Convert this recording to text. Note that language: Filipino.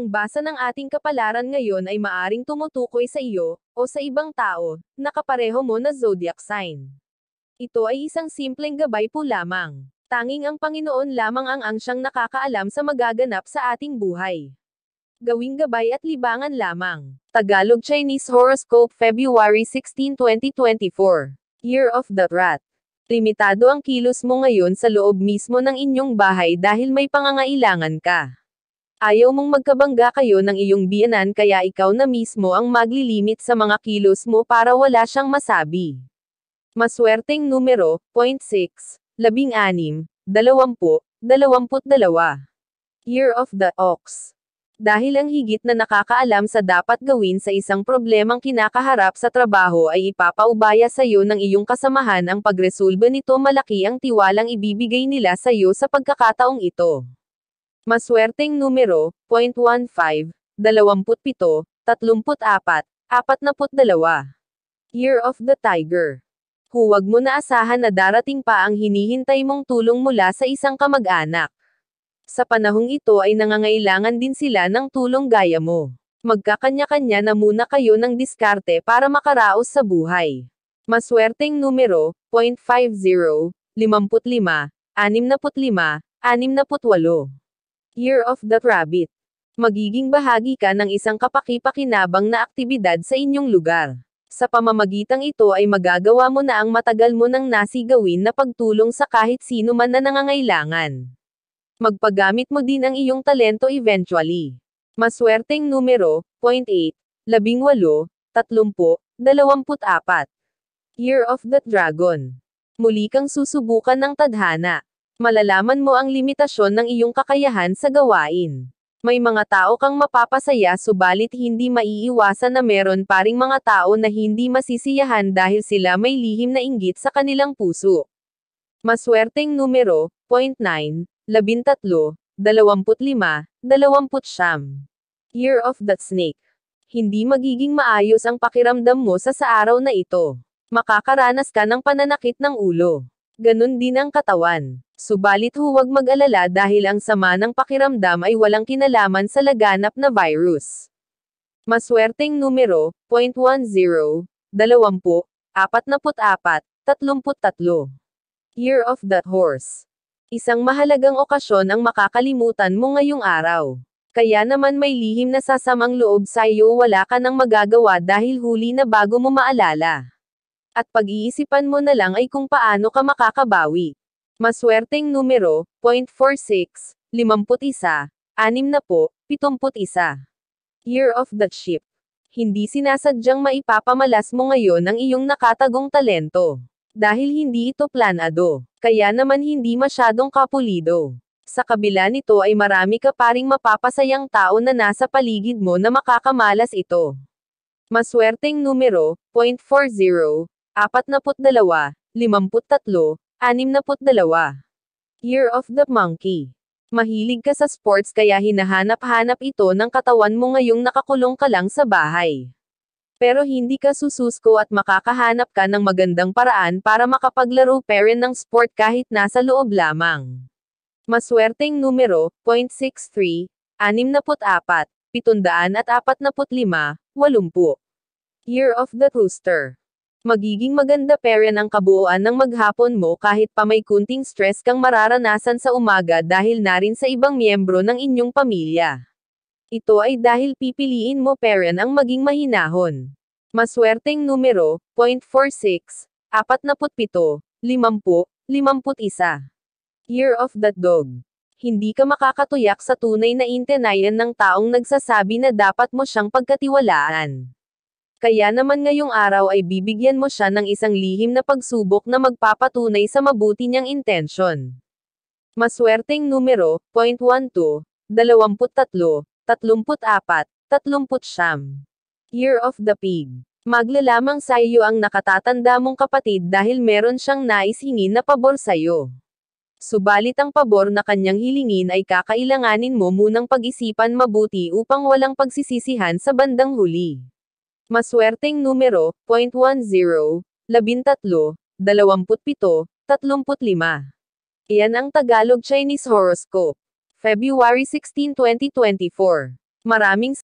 ang basa ng ating kapalaran ngayon ay maaring tumutukoy sa iyo, o sa ibang tao, na kapareho mo na zodiac sign. Ito ay isang simpleng gabay po lamang. Tanging ang Panginoon lamang ang ang siyang nakakaalam sa magaganap sa ating buhay. Gawing gabay at libangan lamang. Tagalog Chinese Horoscope February 16, 2024. Year of the Rat. Limitado ang kilos mo ngayon sa loob mismo ng inyong bahay dahil may pangangailangan ka. Ayaw mong magkabangga kayo ng iyong biyanan kaya ikaw na mismo ang maglilimit sa mga kilos mo para wala siyang masabi. Maswerteng numero, 0.6, 16, 20, 22. Year of the Ox. Dahil ang higit na nakakaalam sa dapat gawin sa isang problemang kinakaharap sa trabaho ay ipapaubaya sa iyo ng iyong kasamahan ang pagresolba nito malaki ang tiwalang ibibigay nila sa iyo sa pagkakataong ito. Maswerteng numero, 0.15, 27, 34, 42. Year of the Tiger. Huwag mo na asahan na darating pa ang hinihintay mong tulong mula sa isang kamag-anak. Sa panahong ito ay nangangailangan din sila ng tulong gaya mo. Magkakanya-kanya na muna kayo ng diskarte para makaraos sa buhay. Maswerteng numero, 0.50, 55, 65, 68. Year of the Rabbit. Magiging bahagi ka ng isang kapaki-pakinabang na aktibidad sa inyong lugar. Sa pamamagitan ito ay magagawa mo na ang matagal mo nang nasigawin na pagtulong sa kahit sino man na nangangailangan. Magpagamit mo din ang iyong talento eventually. Maswerteng numero, 0.8, 18, 30, 24. Year of the Dragon. Muli kang susubukan ng tadhana malalaman mo ang limitasyon ng iyong kakayahan sa gawain. May mga tao kang mapapasaya subalit hindi maiiwasan na meron paring mga tao na hindi masisiyahan dahil sila may lihim na inggit sa kanilang puso. Maswerteng numero, point 9, 13, 25, 29. Year of the Snake. Hindi magiging maayos ang pakiramdam mo sa sa araw na ito. Makakaranas ka ng pananakit ng ulo. Ganun din ang katawan. Subalit huwag mag-alala dahil ang sama ng pakiramdam ay walang kinalaman sa laganap na virus. Maswerteng numero, 0.10, 20, 44, 33. Year of that Horse. Isang mahalagang okasyon ang makakalimutan mo ngayong araw. Kaya naman may lihim na sasamang loob sa iyo wala ka nang magagawa dahil huli na bago mo maalala. At pag-iisipan mo na lang ay kung paano ka makakabawi. Maswerteng numero, 0.46, 51, 6 na po, 71. Year of the Ship. Hindi sinasadyang maipapamalas mo ngayon ang iyong nakatagong talento. Dahil hindi ito planado, kaya naman hindi masyadong kapulido. Sa kabila nito ay marami ka paring mapapasayang tao na nasa paligid mo na makakamalas ito. Maswerteng numero, 0.40, 42, 53, 62. Year of the Monkey. Mahilig ka sa sports kaya hinahanap-hanap ito ng katawan mo ngayong nakakulong ka lang sa bahay. Pero hindi ka sususko at makakahanap ka ng magandang paraan para makapaglaro pa rin ng sport kahit nasa loob lamang. Maswerteng numero, 0.63, 64, 745, 80. Year of the Rooster. Magiging maganda peren ang kabuuan ng maghapon mo kahit pa may kunting stress kang mararanasan sa umaga dahil na rin sa ibang miyembro ng inyong pamilya. Ito ay dahil pipiliin mo peren ang maging mahinahon. Maswerteng numero, 0.46, 47, 50, 51. Year of the Dog. Hindi ka makakatuyak sa tunay na intenayan ng taong nagsasabi na dapat mo siyang pagkatiwalaan. Kaya naman ngayong araw ay bibigyan mo siya ng isang lihim na pagsubok na magpapatunay sa mabuti niyang intensyon. Maswerteng numero, 012 23, 34, 30 Year of the Pig. Maglalamang sa iyo ang nakatatanda mong kapatid dahil meron siyang nais hingin na pabor sa iyo. Subalit ang pabor na kanyang hilingin ay kakailanganin mo munang pag-isipan mabuti upang walang pagsisisihan sa bandang huli. Maswerteng numero, 0.10, 13, 27, 35. Iyan ang Tagalog Chinese horoscope. February 16, 2024. Maraming